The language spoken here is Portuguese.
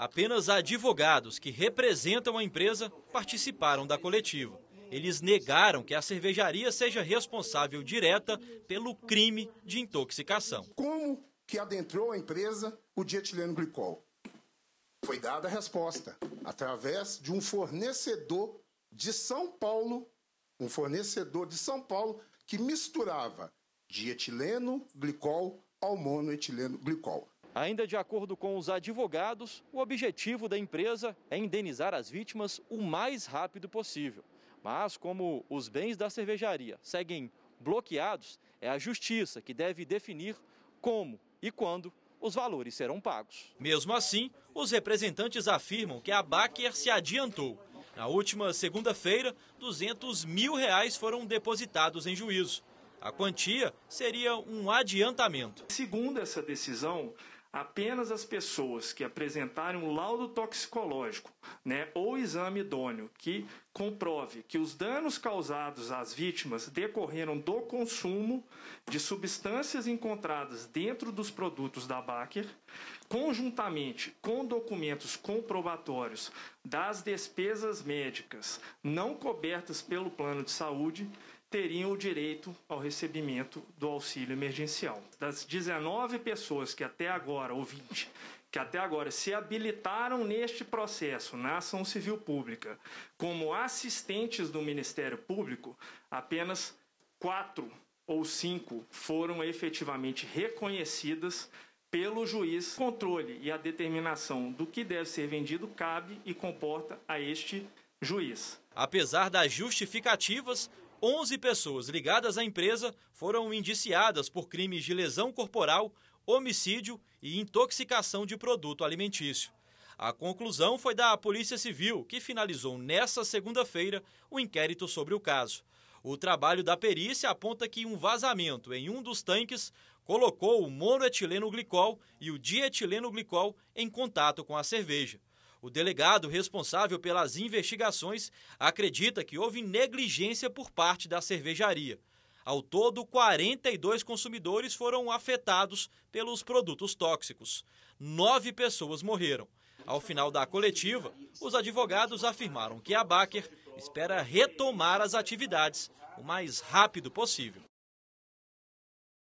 Apenas advogados que representam a empresa participaram da coletiva. Eles negaram que a cervejaria seja responsável direta pelo crime de intoxicação. Como que adentrou a empresa o dietileno glicol? Foi dada a resposta através de um fornecedor de São Paulo, um fornecedor de São Paulo que misturava dietileno glicol ao monoetileno glicol. Ainda de acordo com os advogados, o objetivo da empresa é indenizar as vítimas o mais rápido possível. Mas, como os bens da cervejaria seguem bloqueados, é a justiça que deve definir como e quando os valores serão pagos. Mesmo assim, os representantes afirmam que a Baker se adiantou. Na última segunda-feira, 200 mil reais foram depositados em juízo. A quantia seria um adiantamento. Segundo essa decisão, Apenas as pessoas que apresentarem um laudo toxicológico né, ou exame idôneo que comprove que os danos causados às vítimas decorreram do consumo de substâncias encontradas dentro dos produtos da Baker, conjuntamente com documentos comprobatórios das despesas médicas não cobertas pelo plano de saúde, teriam o direito ao recebimento do auxílio emergencial. Das 19 pessoas que até agora, ou 20, que até agora se habilitaram neste processo na ação civil pública como assistentes do Ministério Público, apenas quatro ou cinco foram efetivamente reconhecidas pelo juiz. O controle e a determinação do que deve ser vendido cabe e comporta a este juiz. Apesar das justificativas, 11 pessoas ligadas à empresa foram indiciadas por crimes de lesão corporal, homicídio e intoxicação de produto alimentício. A conclusão foi da Polícia Civil, que finalizou nesta segunda-feira o inquérito sobre o caso. O trabalho da perícia aponta que um vazamento em um dos tanques colocou o monoetileno glicol e o dietileno glicol em contato com a cerveja. O delegado responsável pelas investigações acredita que houve negligência por parte da cervejaria. Ao todo, 42 consumidores foram afetados pelos produtos tóxicos. Nove pessoas morreram. Ao final da coletiva, os advogados afirmaram que a Baker espera retomar as atividades o mais rápido possível.